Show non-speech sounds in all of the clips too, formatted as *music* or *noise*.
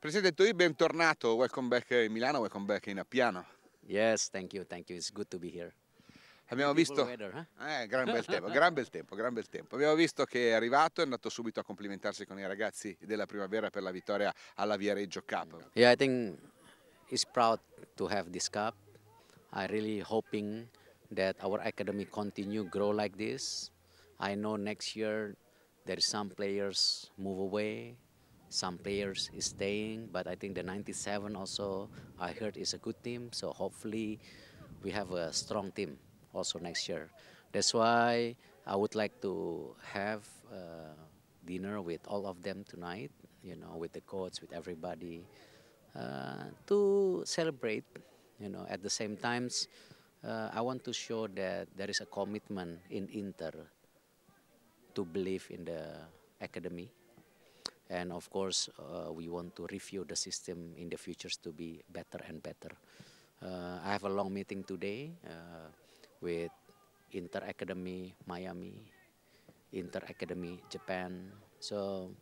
Presidente Toì, bentornato, welcome back eh, in Milano, welcome back in Appiano. Yes, thank you, thank you, it's good to be here. Abbiamo visto, weather, eh? Eh, gran, bel tempo, *laughs* gran bel tempo, gran bel tempo. Abbiamo visto che è arrivato, è andato subito a complimentarsi con i ragazzi della primavera per la vittoria alla Viareggio Cup. Yeah, I think he's proud to have this cup. I really hoping that our academy continue grow like this. I know next year there is some players move away, some players is staying, but I think the 97 also I heard is a good team. So hopefully we have a strong team also next year. That's why I would like to have uh, dinner with all of them tonight, you know, with the coach, with everybody, uh, to celebrate, you know, at the same times, uh, I want to show that there is a commitment in Inter to believe in the academy and of course, uh, we want to review the system in the futures to be better and better. Uh, I have a long meeting today uh, with Inter Academy Miami, Inter Academy Japan. So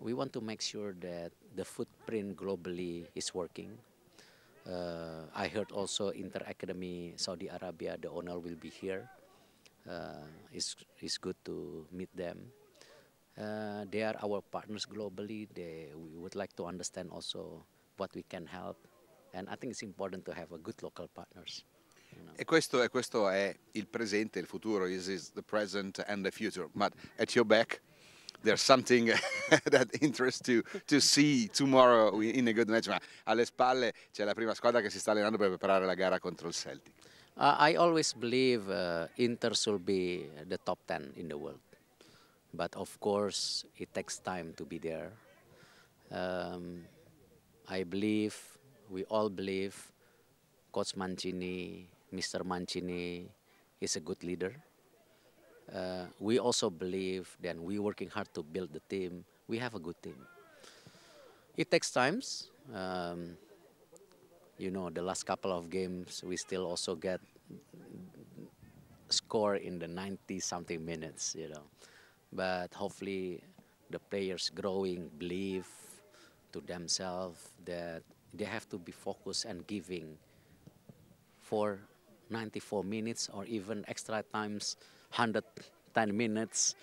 we want to make sure that the footprint globally is working. Uh, I heard also Inter Academy Saudi Arabia, the owner will be here. Uh, it's, it's good to meet them. Uh, they are our partners globally. They, we would like to understand also what we can help. And I think it's important to have a good local partners. E questo, e questo è il presente, il futuro, this is the present and the future. But at your back, there's something *laughs* that interests you to see tomorrow in a good match. Ma alle spalle c'è la prima squadra che si sta allenando per preparare la gara contro il Celtic. Uh, I always believe uh, Inter should be the top 10 in the world. But of course, it takes time to be there. Um, I believe, we all believe, Coach Mancini, Mr. Mancini is a good leader. Uh, we also believe that we're working hard to build the team. We have a good team. It takes times. Um, you know, the last couple of games, we still also get score in the 90 something minutes, you know. But hopefully the players growing believe to themselves that they have to be focused and giving for 94 minutes or even extra times 110 minutes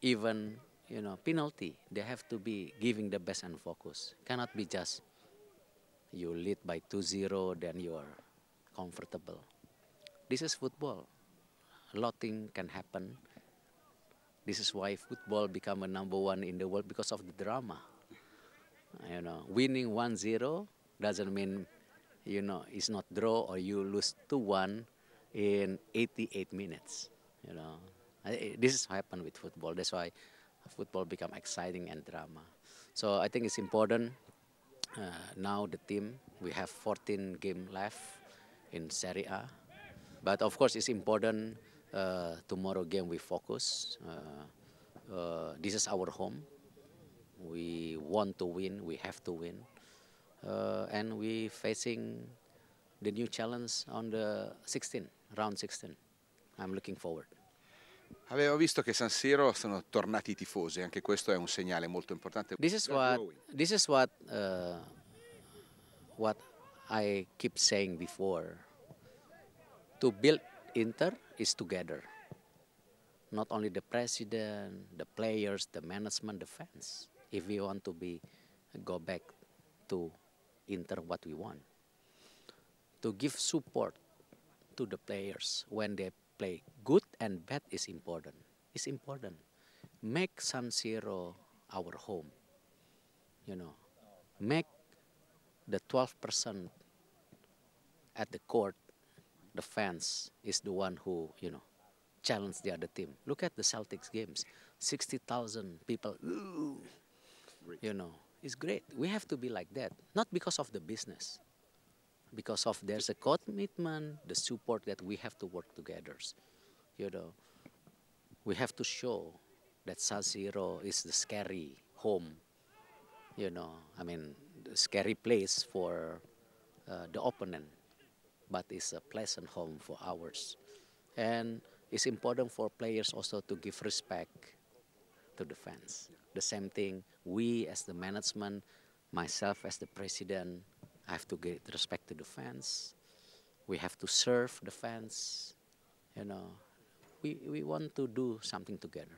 even you know penalty they have to be giving the best and focus cannot be just you lead by 2-0 then you are comfortable this is football A thing can happen this is why football become a number one in the world because of the drama. You know, winning 1-0 doesn't mean, you know, it's not draw or you lose 2-1 in 88 minutes. You know, this is happened with football. That's why football become exciting and drama. So I think it's important. Uh, now the team we have 14 game left in Serie A, but of course it's important uh, tomorrow game we focus. Uh, uh, this is our home. We want to win. We have to win. Uh, and we facing the new challenge on the 16, round 16. I'm looking forward. Avevo visto che San Siro sono tornati i tifosi, anche questo è un segnale molto importante. This is what, this is what, uh, what I keep saying before. To build Inter is together. Not only the president, the players, the management, the fans. If we want to be go back to Inter what we want. To give support to the players when they play good and bad is important. It's important. Make San Siro our home. You know, make the 12% at the court the fans is the one who, you know, challenge the other team. Look at the Celtics games, 60,000 people, you know, it's great. We have to be like that, not because of the business, because of there's a commitment, the support that we have to work together. You know, we have to show that Siro is the scary home, you know, I mean, the scary place for uh, the opponent. but it's a pleasant home for ours. And it's important for players also to give respect to the fans. The same thing, we as the management, myself as the president, I have to give respect to the fans. We have to serve the fans. You know, we, we want to do something together.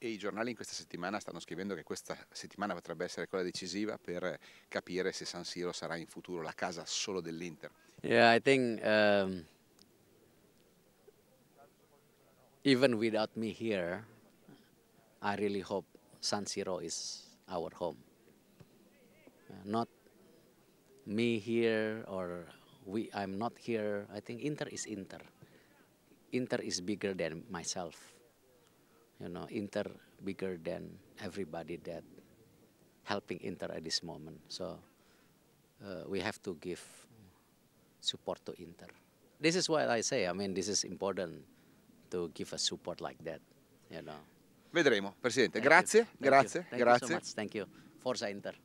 E i giornali in questa settimana stanno scrivendo che questa settimana potrebbe essere quella decisiva per capire se San Siro sarà in futuro la casa solo dell'Inter. Yeah, I think um, even without me here, I really hope San Siro is our home. Uh, not me here or we. I'm not here. I think Inter is Inter. Inter is bigger than myself. You know, Inter bigger than everybody that helping Inter at this moment. So uh, we have to give support to Inter. This is what I say. I mean, this is important to give a support like that, you know. Vedremo, Presidente. Thank grazie, you. grazie, Thank grazie. You. Thank You so much. Thank you. Forza Inter.